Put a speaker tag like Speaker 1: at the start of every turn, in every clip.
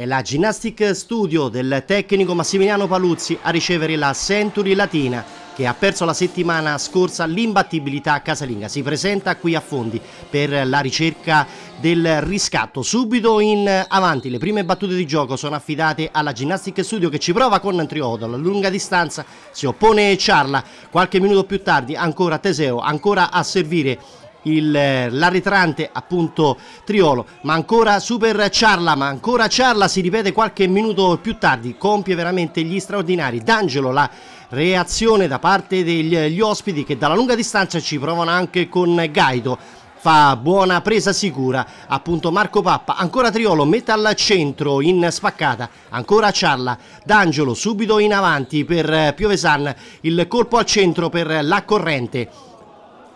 Speaker 1: È la Gymnastic Studio del tecnico Massimiliano Paluzzi a ricevere la Century Latina che ha perso la settimana scorsa l'imbattibilità casalinga. Si presenta qui a Fondi per la ricerca del riscatto. Subito in avanti le prime battute di gioco sono affidate alla Gymnastic Studio che ci prova con Triodolo. A lunga distanza si oppone Ciarla. Qualche minuto più tardi ancora Teseo, ancora a servire il, eh, l'arritrante appunto Triolo ma ancora Super Charla ma ancora Charla si ripete qualche minuto più tardi compie veramente gli straordinari D'Angelo la reazione da parte degli eh, ospiti che dalla lunga distanza ci provano anche con Gaido fa buona presa sicura appunto Marco Pappa ancora Triolo mette al centro in spaccata ancora Charla D'Angelo subito in avanti per eh, Piovesan il colpo al centro per la corrente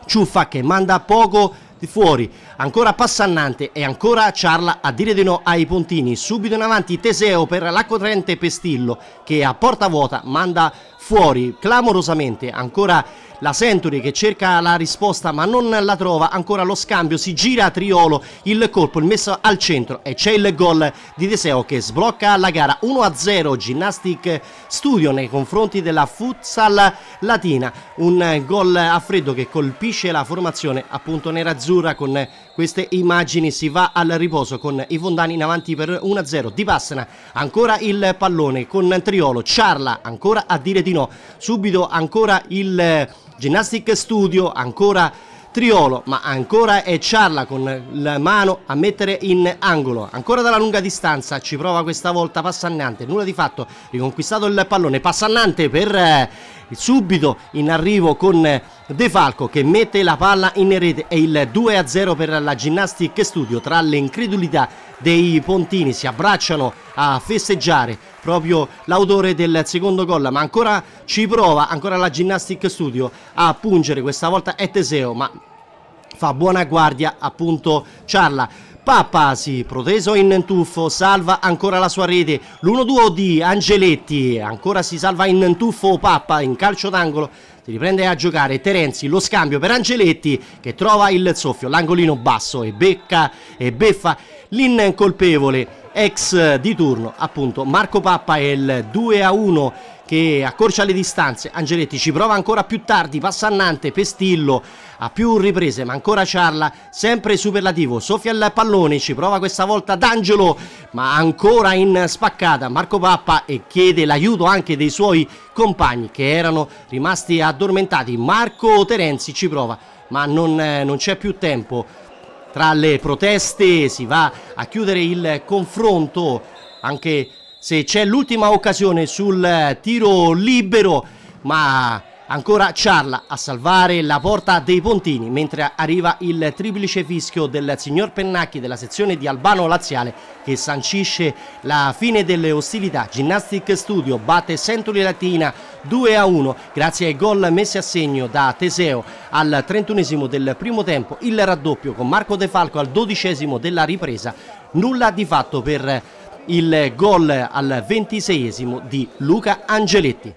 Speaker 1: ciuffa che manda poco di fuori, ancora Passannante e ancora Ciarla a dire di no ai puntini, subito in avanti Teseo per l'accotrente Pestillo che a porta vuota manda fuori clamorosamente ancora la Century che cerca la risposta ma non la trova, ancora lo scambio, si gira a Triolo, il colpo, il messo al centro e c'è il gol di Deseo che sblocca la gara 1-0 Gymnastic Studio nei confronti della Futsal Latina, un gol a freddo che colpisce la formazione appunto nerazzurra con queste immagini, si va al riposo con i fondani in avanti per 1-0, Di Passana ancora il pallone con Triolo, Ciarla ancora a dire di Torino, subito ancora il eh, Gymnastic Studio, ancora Triolo, ma ancora è Ciarla con la mano a mettere in angolo. Ancora dalla lunga distanza ci prova questa volta Passannante, nulla di fatto, riconquistato il pallone. Passannante per eh, subito in arrivo con eh, De Falco che mette la palla in rete e il 2-0 per la Ginnastic Studio tra le incredulità dei Pontini si abbracciano a festeggiare proprio l'autore del secondo gol, ma ancora ci prova, ancora la Gymnastic Studio a pungere, questa volta è Teseo, ma fa buona guardia appunto Ciarla. Pappa si proteso in tuffo, salva ancora la sua rete, l'1-2 di Angeletti, ancora si salva in tuffo Pappa in calcio d'angolo, si riprende a giocare Terenzi, lo scambio per Angeletti che trova il soffio, l'angolino basso e becca e beffa l'incolpevole ex di turno appunto Marco Pappa e il 2-1 che accorcia le distanze, Angeletti ci prova ancora più tardi, passa a Nante, Pestillo a più riprese ma ancora Ciarla, sempre superlativo, soffia il pallone, ci prova questa volta D'Angelo ma ancora in spaccata Marco Pappa e chiede l'aiuto anche dei suoi compagni che erano rimasti addormentati, Marco Terenzi ci prova ma non, non c'è più tempo, tra le proteste si va a chiudere il confronto anche se c'è l'ultima occasione sul eh, tiro libero, ma ancora Ciarla a salvare la porta dei Pontini, mentre arriva il triplice fischio del signor Pennacchi della sezione di Albano Laziale che sancisce la fine delle ostilità. Ginnastic Studio batte Sentoli Latina 2 a 1 grazie ai gol messi a segno da Teseo al 31 del primo tempo, il raddoppio con Marco De Falco al 12 della ripresa. Nulla di fatto per il gol al ventiseiesimo di Luca Angeletti.